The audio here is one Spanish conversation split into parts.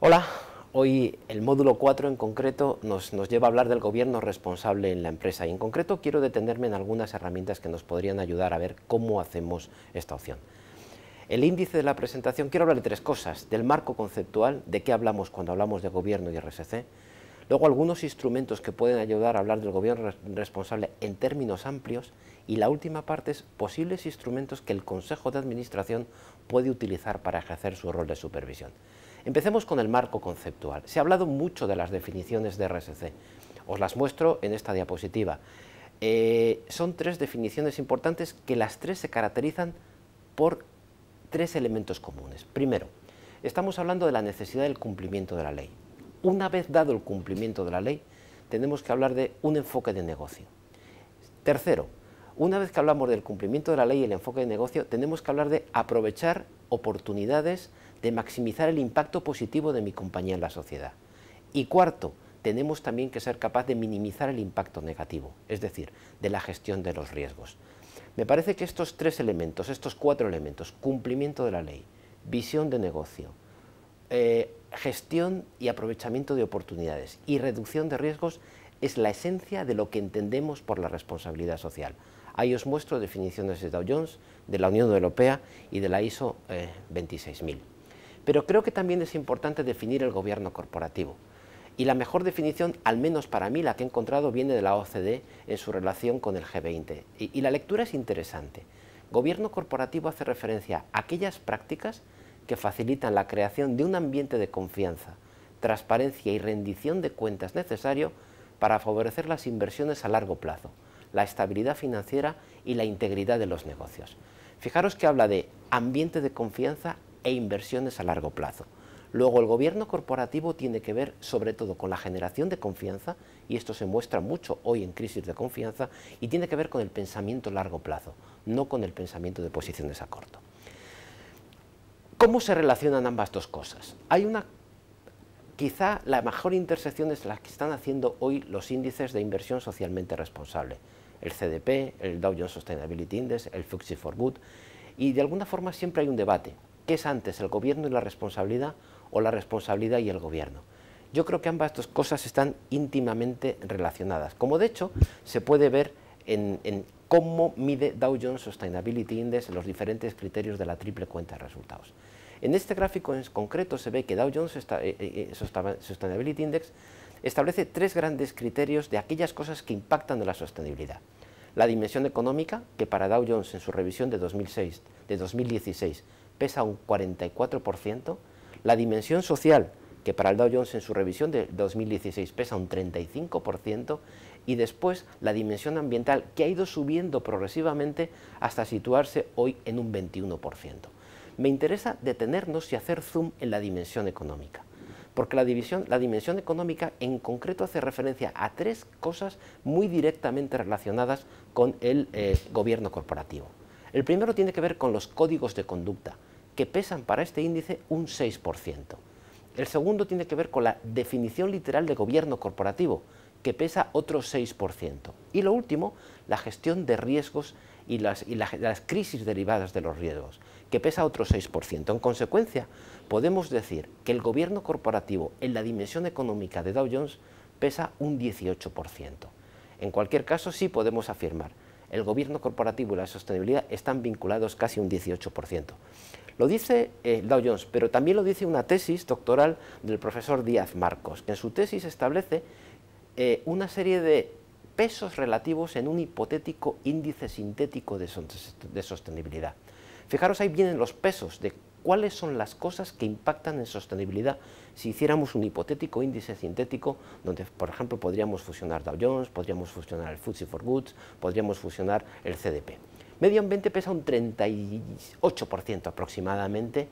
Hola, hoy el módulo 4 en concreto nos, lleva a hablar del gobierno responsable en la empresa y en concreto quiero detenerme en algunas herramientas que nos podrían ayudar a ver cómo hacemos esta opción. El índice de la presentación, quiero hablar de tres cosas, del marco conceptual, de qué hablamos cuando hablamos de gobierno y RSC, Luego algunos instrumentos que pueden ayudar a hablar del gobierno responsable en términos amplios y la última parte es posibles instrumentos que el Consejo de Administración puede utilizar para ejercer su rol de supervisión. Empecemos con el marco conceptual. Se ha hablado mucho de las definiciones de RSC. Os las muestro en esta diapositiva. Eh, son tres definiciones importantes que las tres se caracterizan por tres elementos comunes. Primero, estamos hablando de la necesidad del cumplimiento de la ley. Una vez dado el cumplimiento de la ley, tenemos que hablar de un enfoque de negocio. Tercero, una vez que hablamos del cumplimiento de la ley y el enfoque de negocio, tenemos que hablar de aprovechar oportunidades de maximizar el impacto positivo de mi compañía en la sociedad. Y cuarto, tenemos también que ser capaz de minimizar el impacto negativo, es decir, de la gestión de los riesgos. Me parece que estos tres elementos, estos cuatro elementos, cumplimiento de la ley, visión de negocio, eh, gestión y aprovechamiento de oportunidades y reducción de riesgos es la esencia de lo que entendemos por la responsabilidad social. Ahí os muestro definiciones de Dow Jones, de la Unión Europea y de la ISO 26000. Eh, Pero creo que también es importante definir el gobierno corporativo. Y la mejor definición, al menos para mí, la que he encontrado, viene de la OCDE en su relación con el G20. y, y la lectura es interesante. Gobierno corporativo hace referencia a aquellas prácticas que facilitan la creación de un ambiente de confianza, transparencia y rendición de cuentas necesario para favorecer las inversiones a largo plazo, la estabilidad financiera y la integridad de los negocios. Fijaros que habla de ambiente de confianza e inversiones a largo plazo. Luego, el gobierno corporativo tiene que ver sobre todo con la generación de confianza, y esto se muestra mucho hoy en crisis de confianza, y tiene que ver con el pensamiento a largo plazo, no con el pensamiento de posiciones a corto. ¿Cómo se relacionan ambas dos cosas? Hay una, quizá la mejor intersección es la que están haciendo hoy los índices de inversión socialmente responsable, el CDP, el Dow Jones Sustainability Index, el FTSE for Good, y de alguna forma siempre hay un debate, ¿qué es antes, el gobierno y la responsabilidad o la responsabilidad y el gobierno? Yo creo que ambas dos cosas están íntimamente relacionadas, como de hecho se puede ver en cómo mide Dow Jones Sustainability Index los diferentes criterios de la triple cuenta de resultados. En este gráfico en concreto se ve que Dow Jones eh, eh, eh, Sustainability Index establece tres grandes criterios de aquellas cosas que impactan en la sostenibilidad. La dimensión económica, que para Dow Jones en su revisión de, de 2016 pesa un 44%, la dimensión social, que para el Dow Jones en su revisión de 2016 pesa un 35%, y después la dimensión ambiental, que ha ido subiendo progresivamente hasta situarse hoy en un 21%. Me interesa detenernos y hacer zoom en la dimensión económica, porque la, dimensión económica en concreto hace referencia a tres cosas muy directamente relacionadas con el eh, gobierno corporativo. El primero tiene que ver con los códigos de conducta, que pesan para este índice un 6%. El segundo tiene que ver con la definición literal de gobierno corporativo, que pesa otro 6%. Y lo último, la gestión de riesgos y las, crisis derivadas de los riesgos, que pesa otro 6%. En consecuencia, podemos decir que el gobierno corporativo en la dimensión económica de Dow Jones pesa un 18%. En cualquier caso, sí podemos afirmar, el gobierno corporativo y la sostenibilidad están vinculados casi un 18%. Lo dice eh, Dow Jones, pero también lo dice una tesis doctoral del profesor Díaz Marcos, que en su tesis establece eh, una serie de pesos relativos en un hipotético índice sintético de, sostenibilidad. Fijaros, ahí vienen los pesos de cuáles son las cosas que impactan en sostenibilidad si hiciéramos un hipotético índice sintético donde, por ejemplo, podríamos fusionar Dow Jones, podríamos fusionar el FTSE for Goods, podríamos fusionar el CDP. Medio ambiente pesa un 38% aproximadamente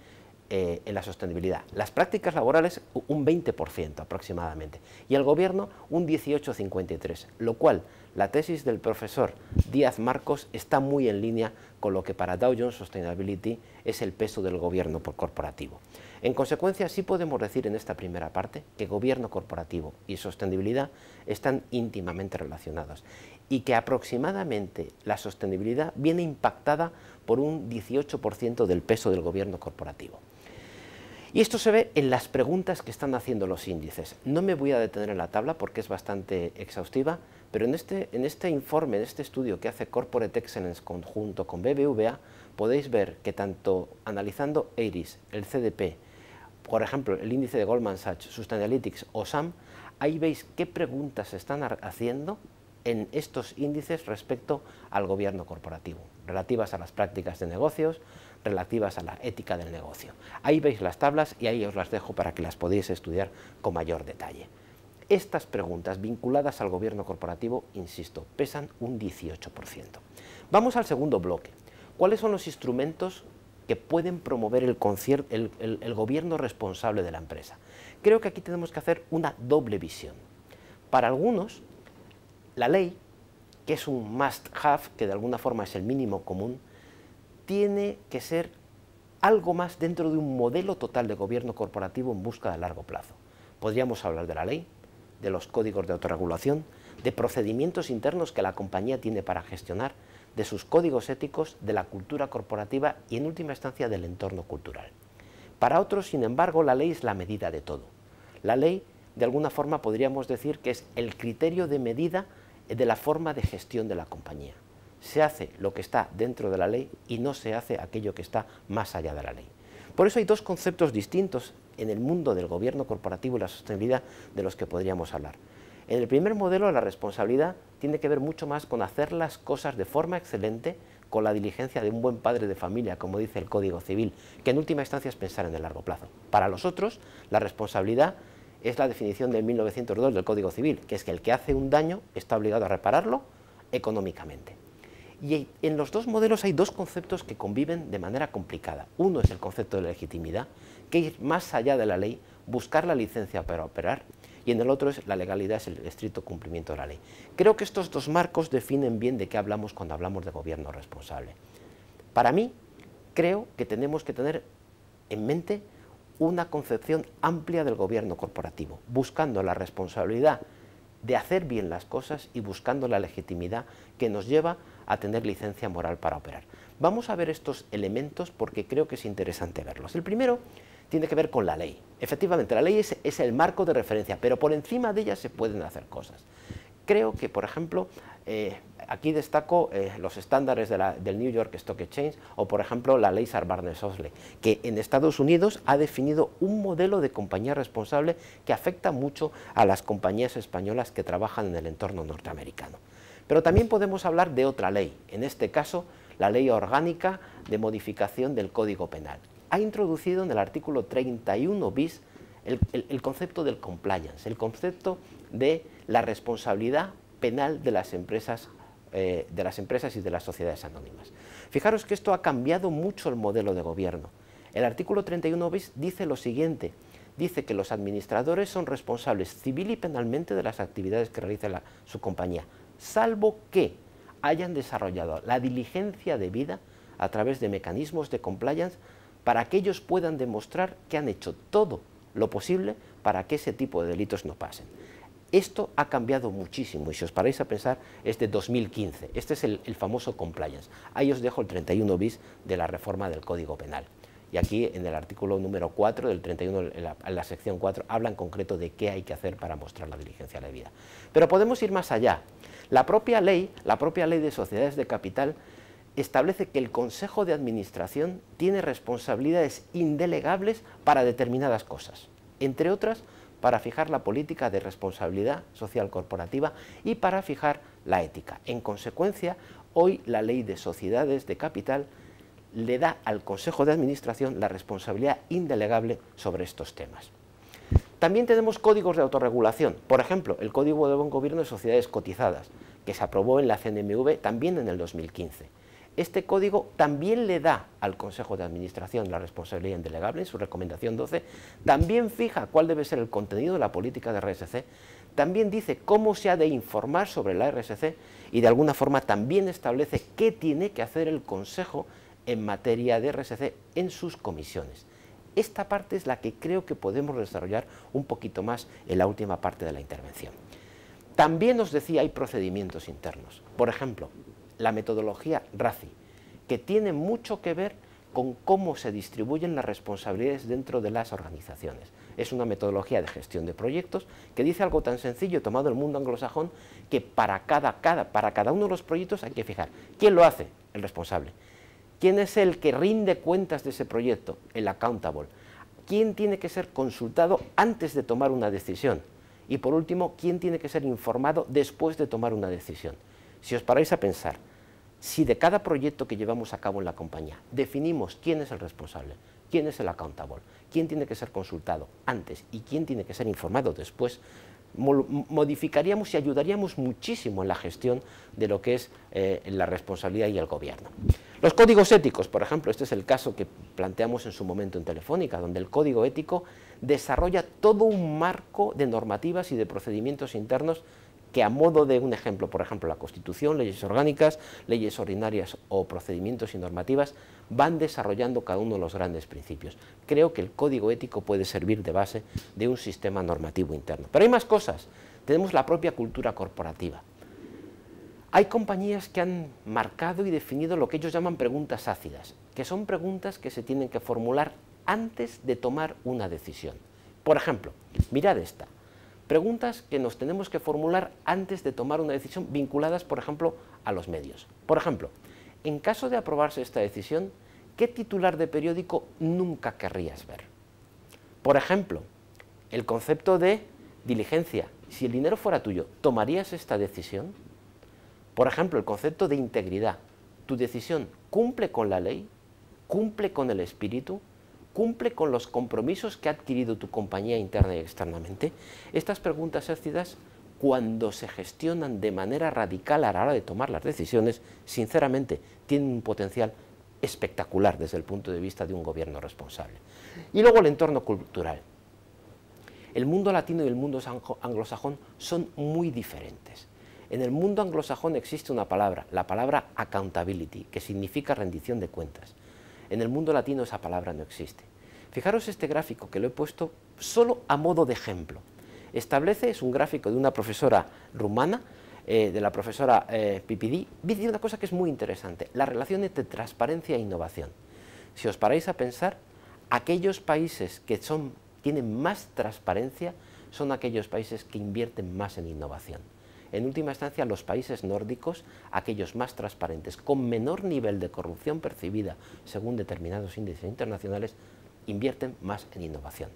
eh, en la sostenibilidad. Las prácticas laborales un 20% aproximadamente. Y el gobierno un 18,53%. Lo cual la tesis del profesor Díaz Marcos está muy en línea con lo que para Dow Jones Sustainability es el peso del gobierno por corporativo. En consecuencia, sí podemos decir en esta primera parte que gobierno corporativo y sostenibilidad están íntimamente relacionados y que aproximadamente la sostenibilidad viene impactada por un 18% del peso del gobierno corporativo. Y esto se ve en las preguntas que están haciendo los índices. No me voy a detener en la tabla porque es bastante exhaustiva, pero en este, en este informe, en este estudio que hace Corporate Excellence conjunto con BBVA, podéis ver que tanto analizando EIRIS, el CDP, por ejemplo, el índice de Goldman Sachs, Sustainalytics o SAM, ahí veis qué preguntas se están haciendo en estos índices respecto al gobierno corporativo, relativas a las prácticas de negocios, relativas a la ética del negocio. Ahí veis las tablas y ahí os las dejo para que las podéis estudiar con mayor detalle. Estas preguntas vinculadas al gobierno corporativo, insisto, pesan un 18%. Vamos al segundo bloque. ¿Cuáles son los instrumentos que pueden promover el, gobierno responsable de la empresa. Creo que aquí tenemos que hacer una doble visión. Para algunos, la ley, que es un must-have, que de alguna forma es el mínimo común, tiene que ser algo más dentro de un modelo total de gobierno corporativo en busca de largo plazo. Podríamos hablar de la ley, de los códigos de autorregulación, de procedimientos internos que la compañía tiene para gestionar, de sus códigos éticos, de la cultura corporativa y, en última instancia, del entorno cultural. Para otros, sin embargo, la ley es la medida de todo. La ley, de alguna forma, podríamos decir que es el criterio de medida de la forma de gestión de la compañía. Se hace lo que está dentro de la ley y no se hace aquello que está más allá de la ley. Por eso hay dos conceptos distintos en el mundo del gobierno corporativo y la sostenibilidad de los que podríamos hablar. En el primer modelo la responsabilidad tiene que ver mucho más con hacer las cosas de forma excelente, con la diligencia de un buen padre de familia, como dice el Código Civil, que en última instancia es pensar en el largo plazo. Para los otros, la responsabilidad es la definición del 1902 del Código Civil, que es que el que hace un daño está obligado a repararlo económicamente. Y en los dos modelos hay dos conceptos que conviven de manera complicada. Uno es el concepto de legitimidad, que ir más allá de la ley, buscar la licencia para operar, y en el otro es la legalidad, es el estricto cumplimiento de la ley. Creo que estos dos marcos definen bien de qué hablamos cuando hablamos de gobierno responsable. Para mí, creo que tenemos que tener en mente una concepción amplia del gobierno corporativo, buscando la responsabilidad de hacer bien las cosas y buscando la legitimidad que nos lleva a tener licencia moral para operar. Vamos a ver estos elementos porque creo que es interesante verlos. El primero tiene que ver con la ley. Efectivamente, la ley es, el marco de referencia, pero por encima de ella se pueden hacer cosas. Creo que, por ejemplo, eh, aquí destaco eh, los estándares del New York Stock Exchange o, por ejemplo, la ley Sarbanes-Oxley, que en Estados Unidos ha definido un modelo de compañía responsable que afecta mucho a las compañías españolas que trabajan en el entorno norteamericano. Pero también podemos hablar de otra ley, en este caso la Ley Orgánica de Modificación del Código Penal. Ha introducido en el artículo 31 bis el concepto del compliance, el concepto de la responsabilidad penal de las empresas eh, de las empresas y de las sociedades anónimas. Fijaros que esto ha cambiado mucho el modelo de gobierno. El artículo 31 bis dice lo siguiente, dice que los administradores son responsables civil y penalmente de las actividades que realiza su compañía, salvo que hayan desarrollado la diligencia debida a través de mecanismos de compliance para que ellos puedan demostrar que han hecho todo lo posible para que ese tipo de delitos no pasen. Esto ha cambiado muchísimo y si os paráis a pensar es de 2015. Este es el, famoso compliance. Ahí os dejo el 31 bis de la reforma del Código Penal. Y aquí en el artículo número 4 del 31, en la, sección 4, habla en concreto de qué hay que hacer para mostrar la diligencia debida. Pero podemos ir más allá. La propia ley, la propia ley de sociedades de capital, establece que el Consejo de Administración tiene responsabilidades indelegables para determinadas cosas. Entre otras, para fijar la política de responsabilidad social corporativa y para fijar la ética. En consecuencia, hoy la ley de sociedades de capital le da al Consejo de Administración la responsabilidad indelegable sobre estos temas. También tenemos códigos de autorregulación, por ejemplo, el Código de Buen Gobierno de Sociedades Cotizadas, que se aprobó en la CNMV también en el 2015. Este código también le da al Consejo de Administración la responsabilidad indelegable en su recomendación 12, también fija cuál debe ser el contenido de la política de RSC, también dice cómo se ha de informar sobre la RSC y de alguna forma también establece qué tiene que hacer el Consejo en materia de RSC en sus comisiones. Esta parte es la que creo que podemos desarrollar un poquito más en la última parte de la intervención. También os decía, hay procedimientos internos. Por ejemplo, la metodología RACI, que tiene mucho que ver con cómo se distribuyen las responsabilidades dentro de las organizaciones. Es una metodología de gestión de proyectos que dice algo tan sencillo, tomado el mundo anglosajón, que para cada, para cada uno de los proyectos hay que fijar quién lo hace, el responsable. ¿Quién es el que rinde cuentas de ese proyecto? El accountable. ¿Quién tiene que ser consultado antes de tomar una decisión? Y por último, ¿quién tiene que ser informado después de tomar una decisión? Si os paráis a pensar, si de cada proyecto que llevamos a cabo en la compañía definimos quién es el responsable, quién es el accountable, quién tiene que ser consultado antes y quién tiene que ser informado después, modificaríamos y ayudaríamos muchísimo en la gestión de lo que es eh, la responsabilidad y el gobierno. Los códigos éticos, por ejemplo, este es el caso que planteamos en su momento en Telefónica, donde el código ético desarrolla todo un marco de normativas y de procedimientos internos que a modo de un ejemplo, por ejemplo, la Constitución, leyes orgánicas, leyes ordinarias o procedimientos y normativas, van desarrollando cada uno de los grandes principios. Creo que el código ético puede servir de base de un sistema normativo interno. Pero hay más cosas. Tenemos la propia cultura corporativa. Hay compañías que han marcado y definido lo que ellos llaman preguntas ácidas, que son preguntas que se tienen que formular antes de tomar una decisión. Por ejemplo, mirad esta. Preguntas que nos tenemos que formular antes de tomar una decisión vinculadas, por ejemplo, a los medios. Por ejemplo, en caso de aprobarse esta decisión, ¿qué titular de periódico nunca querrías ver? Por ejemplo, el concepto de diligencia. Si el dinero fuera tuyo, ¿tomarías esta decisión? Por ejemplo, el concepto de integridad. ¿Tu decisión cumple con la ley? ¿Cumple con el espíritu? cumple con los compromisos que ha adquirido tu compañía interna y externamente? Estas preguntas ácidas, cuando se gestionan de manera radical a la hora de tomar las decisiones, sinceramente tienen un potencial espectacular desde el punto de vista de un gobierno responsable. Y luego el entorno cultural. El mundo latino y el mundo anglosajón son muy diferentes. En el mundo anglosajón existe una palabra, la palabra accountability, que significa rendición de cuentas. En el mundo latino esa palabra no existe. Fijaros este gráfico que lo he puesto solo a modo de ejemplo. Establece, es un gráfico de una profesora rumana, eh, de la profesora eh, Pipidí, dice una cosa que es muy interesante, la relación entre transparencia e innovación. Si os paráis a pensar, aquellos países que son, tienen más transparencia son aquellos países que invierten más en innovación en última instancia los países nórdicos, aquellos más transparentes, con menor nivel de corrupción percibida según determinados índices internacionales, invierten más en innovación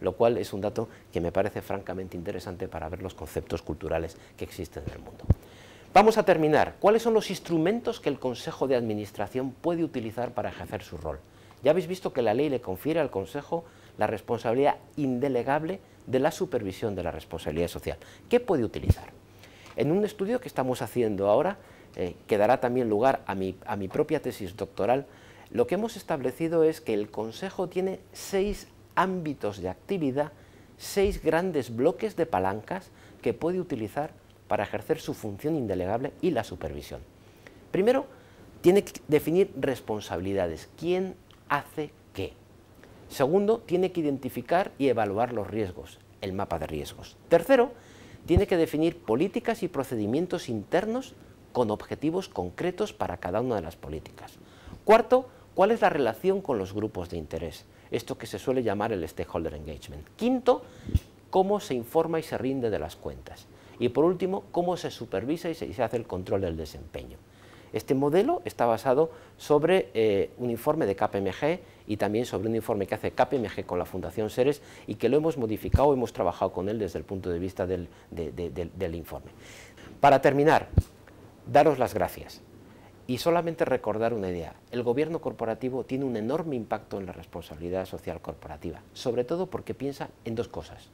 lo cual es un dato que me parece francamente interesante para ver los conceptos culturales que existen en el mundo. Vamos a terminar. ¿Cuáles son los instrumentos que el Consejo de Administración puede utilizar para ejercer su rol? Ya habéis visto que la ley le confiere al Consejo la responsabilidad indelegable de la supervisión de la responsabilidad social. ¿Qué puede utilizar? en un estudio que estamos haciendo ahora, eh, que dará también lugar a mi, a mi propia tesis doctoral, lo que hemos establecido es que el Consejo tiene seis ámbitos de actividad, seis grandes bloques de palancas que puede utilizar para ejercer su función indelegable y la supervisión. Primero, tiene que definir responsabilidades, quién hace qué. Segundo, tiene que identificar y evaluar los riesgos, el mapa de riesgos. Tercero, tiene que definir políticas y procedimientos internos con objetivos concretos para cada una de las políticas. Cuarto, cuál es la relación con los grupos de interés, esto que se suele llamar el stakeholder engagement. Quinto, cómo se informa y se rinde de las cuentas. Y por último, cómo se supervisa y se hace el control del desempeño. Este modelo está basado sobre eh, un informe de KPMG y también sobre un informe que hace KPMG con la Fundación Seres y que lo hemos modificado, hemos trabajado con él desde el punto de vista del informe. Para terminar, daros las gracias. Y solamente recordar una idea, el gobierno corporativo tiene un enorme impacto en la responsabilidad social corporativa, sobre todo porque piensa en dos cosas,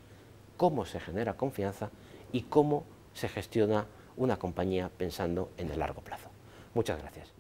cómo se genera confianza y cómo se gestiona una compañía pensando en el largo plazo. Muchas gracias.